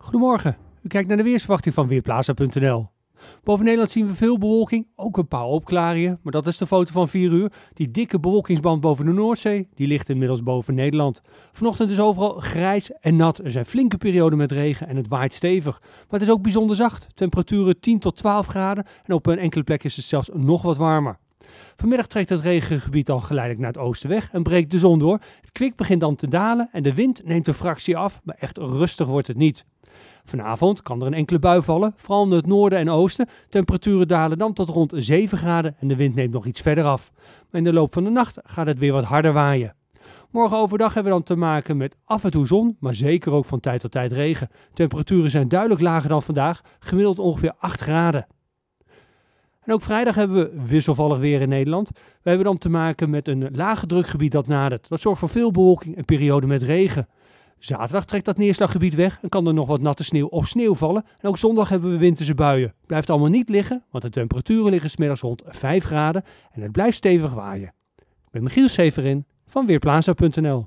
Goedemorgen, u kijkt naar de weersverwachting van Weerplaza.nl. Boven Nederland zien we veel bewolking, ook een paar opklaringen, maar dat is de foto van 4 uur. Die dikke bewolkingsband boven de Noordzee, die ligt inmiddels boven Nederland. Vanochtend is overal grijs en nat. Er zijn flinke perioden met regen en het waait stevig. Maar het is ook bijzonder zacht. Temperaturen 10 tot 12 graden en op een enkele plek is het zelfs nog wat warmer. Vanmiddag trekt het regengebied dan geleidelijk naar het oosten weg en breekt de zon door. Het kwik begint dan te dalen en de wind neemt een fractie af, maar echt rustig wordt het niet. Vanavond kan er een enkele bui vallen, vooral in het noorden en oosten. Temperaturen dalen dan tot rond 7 graden en de wind neemt nog iets verder af. Maar in de loop van de nacht gaat het weer wat harder waaien. Morgen overdag hebben we dan te maken met af en toe zon, maar zeker ook van tijd tot tijd regen. Temperaturen zijn duidelijk lager dan vandaag, gemiddeld ongeveer 8 graden. En ook vrijdag hebben we wisselvallig weer in Nederland. We hebben dan te maken met een lage drukgebied dat nadert. Dat zorgt voor veel bewolking en periode met regen. Zaterdag trekt dat neerslaggebied weg en kan er nog wat natte sneeuw of sneeuw vallen. En ook zondag hebben we winterse buien. Blijft allemaal niet liggen, want de temperaturen liggen smiddags rond 5 graden en het blijft stevig waaien. Ik ben Michiel Severin van Weerplaza.nl